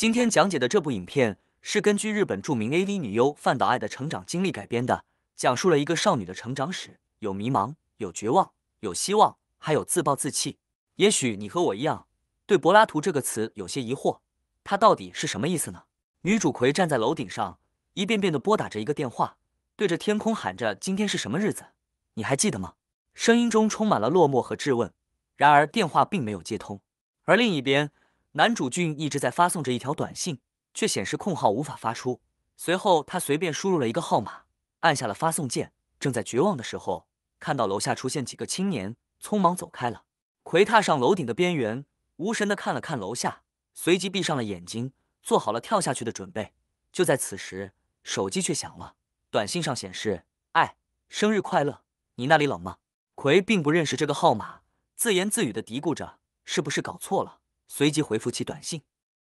今天讲解的这部影片是根据日本著名 A.V. 女优范岛爱的成长经历改编的，讲述了一个少女的成长史，有迷茫，有绝望，有希望，还有自暴自弃。也许你和我一样，对柏拉图这个词有些疑惑，它到底是什么意思呢？女主葵站在楼顶上，一遍遍地拨打着一个电话，对着天空喊着：“今天是什么日子？你还记得吗？”声音中充满了落寞和质问。然而电话并没有接通，而另一边。男主俊一直在发送着一条短信，却显示空号无法发出。随后他随便输入了一个号码，按下了发送键。正在绝望的时候，看到楼下出现几个青年，匆忙走开了。奎踏上楼顶的边缘，无神的看了看楼下，随即闭上了眼睛，做好了跳下去的准备。就在此时，手机却响了，短信上显示：“哎，生日快乐，你那里冷吗？”奎并不认识这个号码，自言自语的嘀咕着：“是不是搞错了？”随即回复起短信。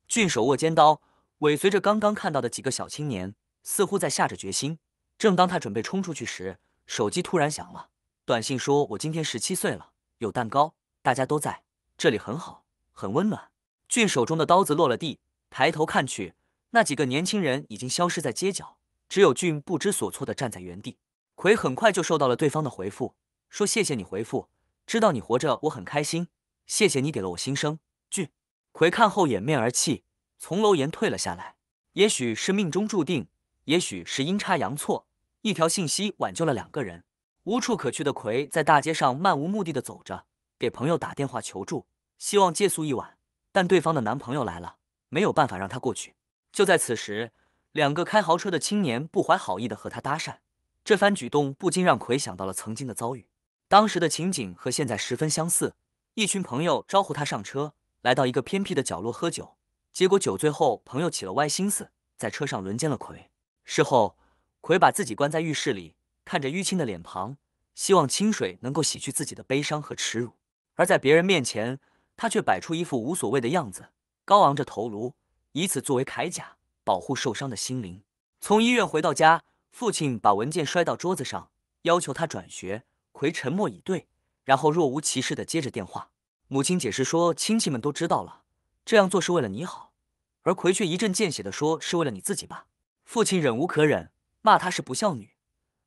俊手握尖刀，尾随着刚刚看到的几个小青年，似乎在下着决心。正当他准备冲出去时，手机突然响了，短信说：“我今天十七岁了，有蛋糕，大家都在这里，很好，很温暖。”俊手中的刀子落了地，抬头看去，那几个年轻人已经消失在街角，只有俊不知所措地站在原地。葵很快就收到了对方的回复，说：“谢谢你回复，知道你活着我很开心，谢谢你给了我新生。”奎看后掩面而泣，从楼檐退了下来。也许是命中注定，也许是阴差阳错，一条信息挽救了两个人。无处可去的奎在大街上漫无目的的走着，给朋友打电话求助，希望借宿一晚。但对方的男朋友来了，没有办法让他过去。就在此时，两个开豪车的青年不怀好意的和他搭讪，这番举动不禁让奎想到了曾经的遭遇。当时的情景和现在十分相似，一群朋友招呼他上车。来到一个偏僻的角落喝酒，结果酒醉后，朋友起了歪心思，在车上轮奸了葵。事后，葵把自己关在浴室里，看着淤青的脸庞，希望清水能够洗去自己的悲伤和耻辱。而在别人面前，他却摆出一副无所谓的样子，高昂着头颅，以此作为铠甲，保护受伤的心灵。从医院回到家，父亲把文件摔到桌子上，要求他转学。葵沉默以对，然后若无其事地接着电话。母亲解释说，亲戚们都知道了，这样做是为了你好。而葵却一针见血地说：“是为了你自己吧？”父亲忍无可忍，骂她是不孝女。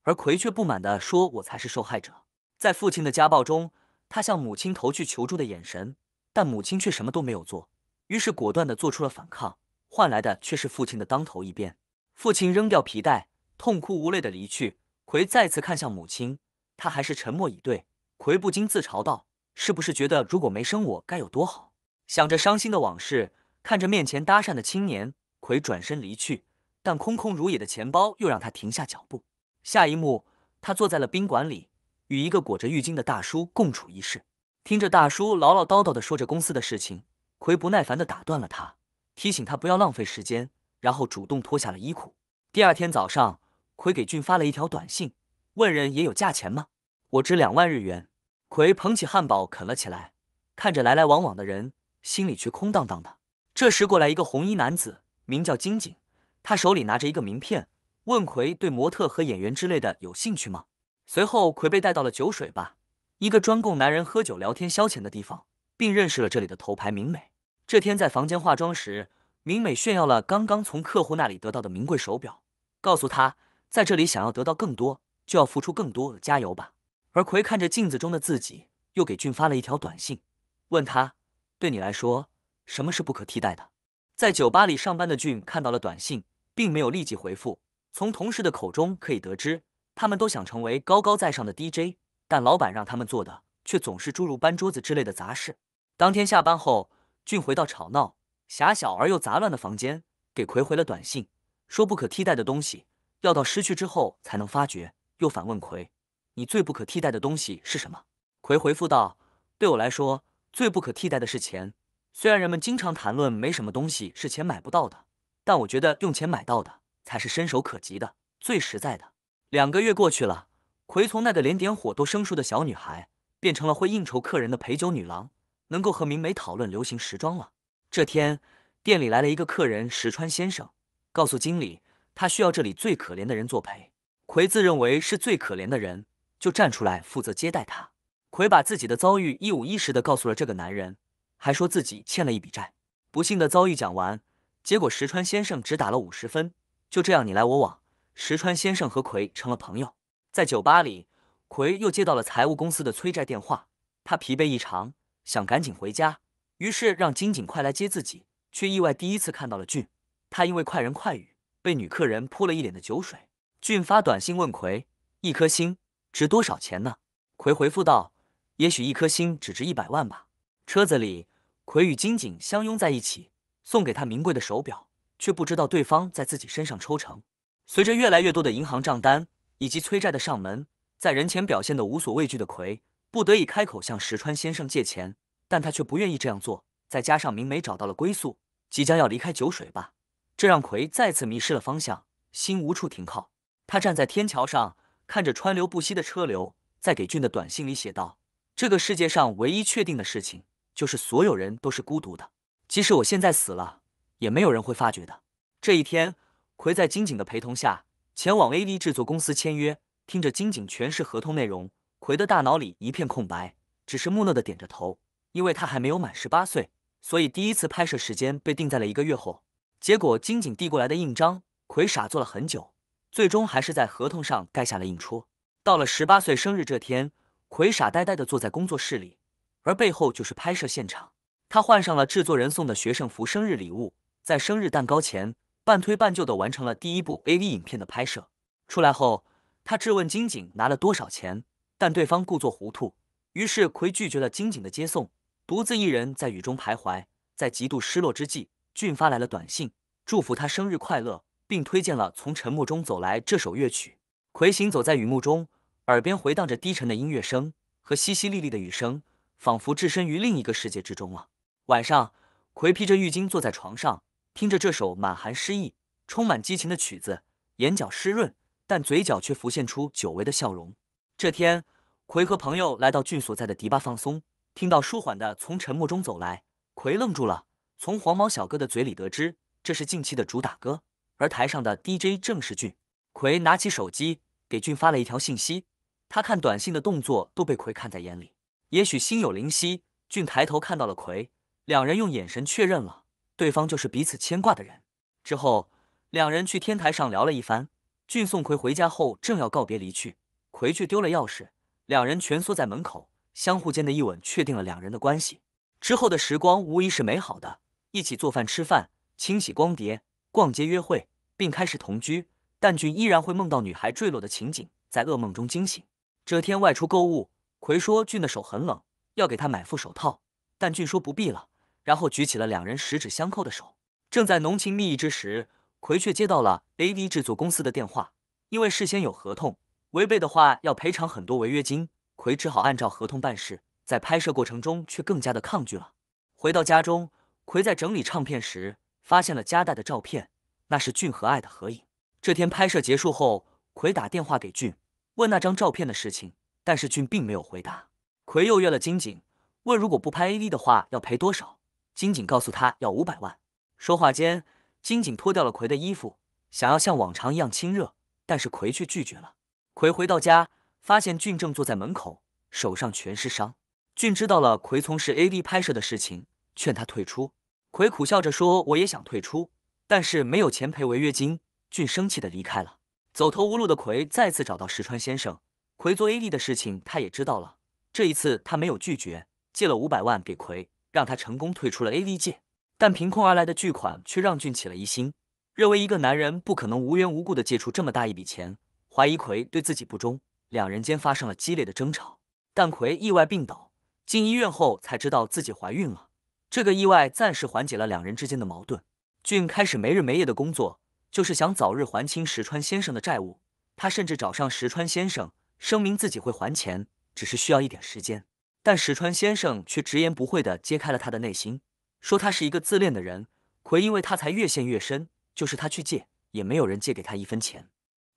而葵却不满地说：“我才是受害者。”在父亲的家暴中，他向母亲投去求助的眼神，但母亲却什么都没有做。于是果断地做出了反抗，换来的却是父亲的当头一鞭。父亲扔掉皮带，痛哭无泪地离去。葵再次看向母亲，她还是沉默以对。葵不禁自嘲道。是不是觉得如果没生我该有多好？想着伤心的往事，看着面前搭讪的青年，葵转身离去。但空空如也的钱包又让他停下脚步。下一幕，他坐在了宾馆里，与一个裹着浴巾的大叔共处一室，听着大叔唠唠叨叨的说着公司的事情，葵不耐烦的打断了他，提醒他不要浪费时间，然后主动脱下了衣裤。第二天早上，葵给俊发了一条短信，问人也有价钱吗？我值两万日元。葵捧起汉堡啃了起来，看着来来往往的人，心里却空荡荡的。这时过来一个红衣男子，名叫金井，他手里拿着一个名片，问葵对模特和演员之类的有兴趣吗？随后，葵被带到了酒水吧，一个专供男人喝酒、聊天、消遣的地方，并认识了这里的头牌明美。这天在房间化妆时，明美炫耀了刚刚从客户那里得到的名贵手表，告诉他，在这里想要得到更多，就要付出更多，加油吧。而葵看着镜子中的自己，又给俊发了一条短信，问他：“对你来说，什么是不可替代的？”在酒吧里上班的俊看到了短信，并没有立即回复。从同事的口中可以得知，他们都想成为高高在上的 DJ，但老板让他们做的却总是诸如搬桌子之类的杂事。当天下班后，俊回到吵闹、狭小而又杂乱的房间，给葵回了短信，说：“不可替代的东西，要到失去之后才能发觉。”又反问葵：“你最不可替代的东西是什么？葵回复道：“对我来说，最不可替代的是钱。虽然人们经常谈论没什么东西是钱买不到的，但我觉得用钱买到的才是伸手可及的、最实在的。”两个月过去了，葵从那个连点火都生疏的小女孩，变成了会应酬客人的陪酒女郎，能够和明美讨论流行时装了。这天，店里来了一个客人，石川先生，告诉经理，他需要这里最可怜的人作陪。葵自认为是最可怜的人。就站出来负责接待他。魁把自己的遭遇一五一十地告诉了这个男人，还说自己欠了一笔债。不幸的遭遇讲完，结果石川先生只打了五十分。就这样你来我往，石川先生和魁成了朋友。在酒吧里，魁又接到了财务公司的催债电话，他疲惫异常，想赶紧回家，于是让金井快来接自己，却意外第一次看到了俊。他因为快人快语，被女客人泼了一脸的酒水。俊发短信问魁一颗星。值多少钱呢？葵回复道：“也许一颗星只值一百万吧。”车子里，葵与金井相拥在一起，送给他名贵的手表，却不知道对方在自己身上抽成。随着越来越多的银行账单以及催债的上门，在人前表现得无所畏惧的葵，不得已开口向石川先生借钱，但他却不愿意这样做。再加上明美找到了归宿，即将要离开酒水吧，这让葵再次迷失了方向，心无处停靠。他站在天桥上。看着川流不息的车流，在给俊的短信里写道：“这个世界上唯一确定的事情，就是所有人都是孤独的。即使我现在死了，也没有人会发觉的。”这一天，奎在金井的陪同下前往 A v 制作公司签约。听着金井诠释合同内容，奎的大脑里一片空白，只是木讷的点着头。因为他还没有满十八岁，所以第一次拍摄时间被定在了一个月后。结果，金井递过来的印章，奎傻坐了很久。最终还是在合同上盖下了印戳。到了十八岁生日这天，奎傻呆呆的坐在工作室里，而背后就是拍摄现场。他换上了制作人送的学生服生日礼物，在生日蛋糕前半推半就的完成了第一部 AV 影片的拍摄。出来后，他质问金井拿了多少钱，但对方故作糊涂。于是奎拒绝了金井的接送，独自一人在雨中徘徊。在极度失落之际，俊发来了短信，祝福他生日快乐。并推荐了《从沉默中走来》这首乐曲。葵行走在雨幕中，耳边回荡着低沉的音乐声和淅淅沥沥的雨声，仿佛置身于另一个世界之中了。晚上，葵披着浴巾坐在床上，听着这首满含诗意、充满激情的曲子，眼角湿润，但嘴角却浮现出久违的笑容。这天，葵和朋友来到俊所在的迪吧放松，听到舒缓的《从沉默中走来》，葵愣住了。从黄毛小哥的嘴里得知，这是近期的主打歌。而台上的 DJ 正是俊。奎拿起手机给俊发了一条信息，他看短信的动作都被奎看在眼里。也许心有灵犀，俊抬头看到了奎，两人用眼神确认了对方就是彼此牵挂的人。之后，两人去天台上聊了一番。俊送奎回家后，正要告别离去，奎却丢了钥匙。两人蜷缩在门口，相互间的一吻确定了两人的关系。之后的时光无疑是美好的，一起做饭、吃饭、清洗光碟。逛街约会，并开始同居，但俊依然会梦到女孩坠落的情景，在噩梦中惊醒。这天外出购物，葵说俊的手很冷，要给他买副手套，但俊说不必了，然后举起了两人十指相扣的手。正在浓情蜜意之时，葵却接到了 AD 制作公司的电话，因为事先有合同，违背的话要赔偿很多违约金，葵只好按照合同办事。在拍摄过程中，却更加的抗拒了。回到家中，葵在整理唱片时。发现了夹代的照片，那是俊和爱的合影。这天拍摄结束后，奎打电话给俊，问那张照片的事情，但是俊并没有回答。奎又约了金景，问如果不拍 A D 的话要赔多少，金景告诉他要五百万。说话间，金景脱掉了奎的衣服，想要像往常一样亲热，但是奎却拒绝了。奎回到家，发现俊正坐在门口，手上全是伤。俊知道了奎从事 A D 拍摄的事情，劝他退出。葵苦笑着说：“我也想退出，但是没有钱赔违约金。”俊生气的离开了。走投无路的葵再次找到石川先生，葵做 A d 的事情他也知道了。这一次他没有拒绝，借了五百万给葵，让他成功退出了 A V 界。但凭空而来的巨款却让俊起了疑心，认为一个男人不可能无缘无故的借出这么大一笔钱，怀疑葵对自己不忠，两人间发生了激烈的争吵。但葵意外病倒，进医院后才知道自己怀孕了。这个意外暂时缓解了两人之间的矛盾。俊开始没日没夜的工作，就是想早日还清石川先生的债务。他甚至找上石川先生，声明自己会还钱，只是需要一点时间。但石川先生却直言不讳地揭开了他的内心，说他是一个自恋的人，葵因为他才越陷越深。就是他去借，也没有人借给他一分钱。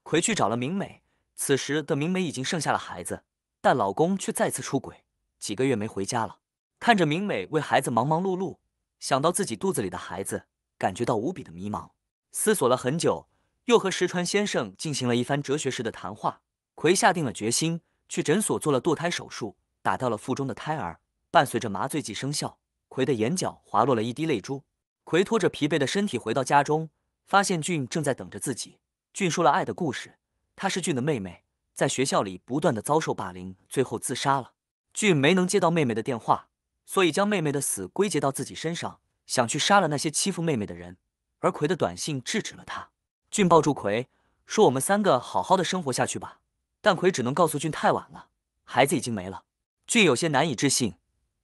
葵去找了明美，此时的明美已经生下了孩子，但老公却再次出轨，几个月没回家了。看着明美为孩子忙忙碌碌，想到自己肚子里的孩子，感觉到无比的迷茫。思索了很久，又和石川先生进行了一番哲学式的谈话。葵下定了决心，去诊所做了堕胎手术，打掉了腹中的胎儿。伴随着麻醉剂生效，葵的眼角滑落了一滴泪珠。葵拖着疲惫的身体回到家中，发现俊正在等着自己。俊说了爱的故事：，她是俊的妹妹，在学校里不断的遭受霸凌，最后自杀了。俊没能接到妹妹的电话。所以将妹妹的死归结到自己身上，想去杀了那些欺负妹妹的人，而葵的短信制止了他。俊抱住葵，说：“我们三个好好的生活下去吧。”但葵只能告诉俊：“太晚了，孩子已经没了。”俊有些难以置信，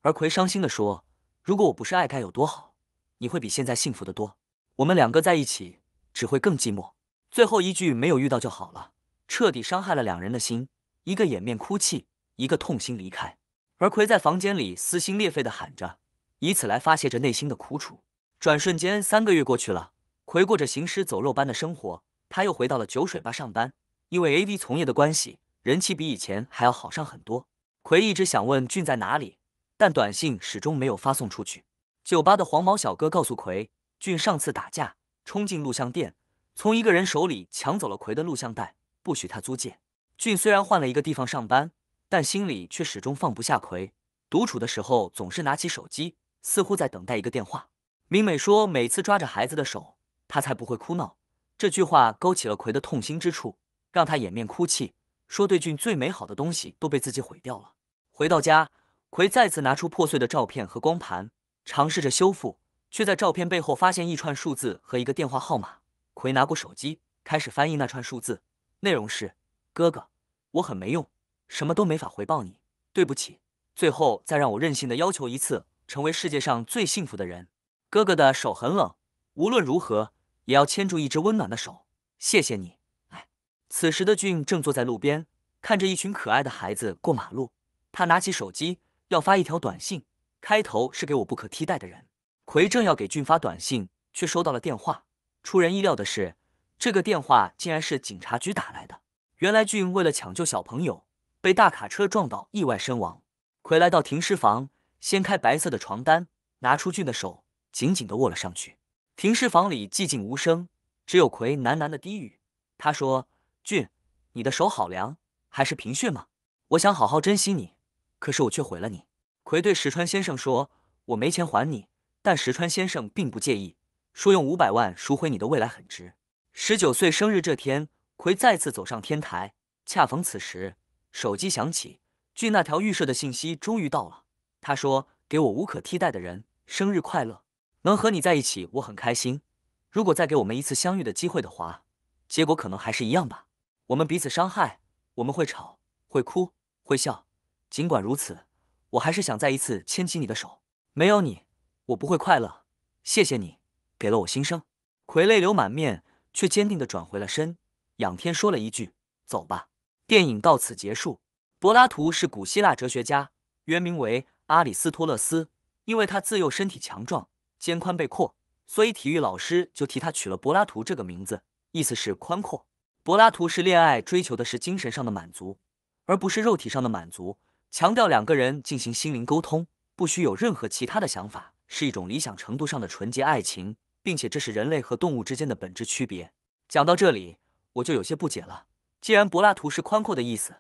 而葵伤心地说：“如果我不是爱，该有多好？你会比现在幸福得多。我们两个在一起只会更寂寞。”最后一句“没有遇到就好了”，彻底伤害了两人的心。一个掩面哭泣，一个痛心离开。而奎在房间里撕心裂肺地喊着，以此来发泄着内心的苦楚。转瞬间，三个月过去了，奎过着行尸走肉般的生活。他又回到了酒水吧上班，因为 A.V. 从业的关系，人气比以前还要好上很多。奎一直想问俊在哪里，但短信始终没有发送出去。酒吧的黄毛小哥告诉奎，俊上次打架，冲进录像店，从一个人手里抢走了奎的录像带，不许他租借。俊虽然换了一个地方上班。但心里却始终放不下葵。独处的时候，总是拿起手机，似乎在等待一个电话。明美说：“每次抓着孩子的手，他才不会哭闹。”这句话勾起了葵的痛心之处，让他掩面哭泣，说：“对俊最美好的东西都被自己毁掉了。”回到家，葵再次拿出破碎的照片和光盘，尝试着修复，却在照片背后发现一串数字和一个电话号码。葵拿过手机，开始翻译那串数字，内容是：“哥哥，我很没用。”什么都没法回报你，对不起。最后再让我任性的要求一次，成为世界上最幸福的人。哥哥的手很冷，无论如何也要牵住一只温暖的手。谢谢你。哎，此时的俊正坐在路边，看着一群可爱的孩子过马路。他拿起手机要发一条短信，开头是给我不可替代的人。奎正要给俊发短信，却收到了电话。出人意料的是，这个电话竟然是警察局打来的。原来俊为了抢救小朋友。被大卡车撞倒，意外身亡。葵来到停尸房，掀开白色的床单，拿出俊的手，紧紧地握了上去。停尸房里寂静无声，只有葵喃喃的低语：“他说，俊，你的手好凉，还是贫血吗？我想好好珍惜你，可是我却毁了你。”葵对石川先生说：“我没钱还你。”但石川先生并不介意，说用五百万赎回你的未来很值。十九岁生日这天，葵再次走上天台，恰逢此时。手机响起，据那条预设的信息终于到了。他说：“给我无可替代的人生日快乐，能和你在一起我很开心。如果再给我们一次相遇的机会的话，结果可能还是一样吧。我们彼此伤害，我们会吵，会哭，会笑。尽管如此，我还是想再一次牵起你的手。没有你，我不会快乐。谢谢你，给了我新生。”葵泪流满面，却坚定地转回了身，仰天说了一句：“走吧。”电影到此结束。柏拉图是古希腊哲学家，原名为阿里斯托勒斯。因为他自幼身体强壮，肩宽背阔，所以体育老师就替他取了柏拉图这个名字，意思是宽阔。柏拉图是恋爱追求的是精神上的满足，而不是肉体上的满足，强调两个人进行心灵沟通，不需有任何其他的想法，是一种理想程度上的纯洁爱情，并且这是人类和动物之间的本质区别。讲到这里，我就有些不解了。既然柏拉图是宽阔的意思，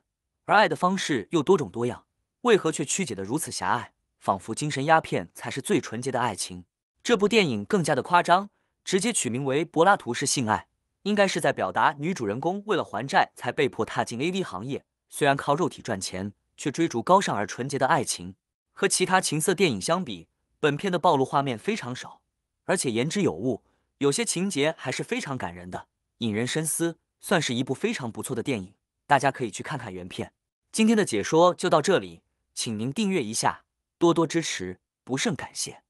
而爱的方式又多种多样，为何却曲解得如此狭隘？仿佛精神鸦片才是最纯洁的爱情。这部电影更加的夸张，直接取名为《柏拉图式性爱》，应该是在表达女主人公为了还债才被迫踏进 A V 行业，虽然靠肉体赚钱，却追逐高尚而纯洁的爱情。和其他情色电影相比，本片的暴露画面非常少，而且言之有物，有些情节还是非常感人的，引人深思。算是一部非常不错的电影，大家可以去看看原片。今天的解说就到这里，请您订阅一下，多多支持，不胜感谢。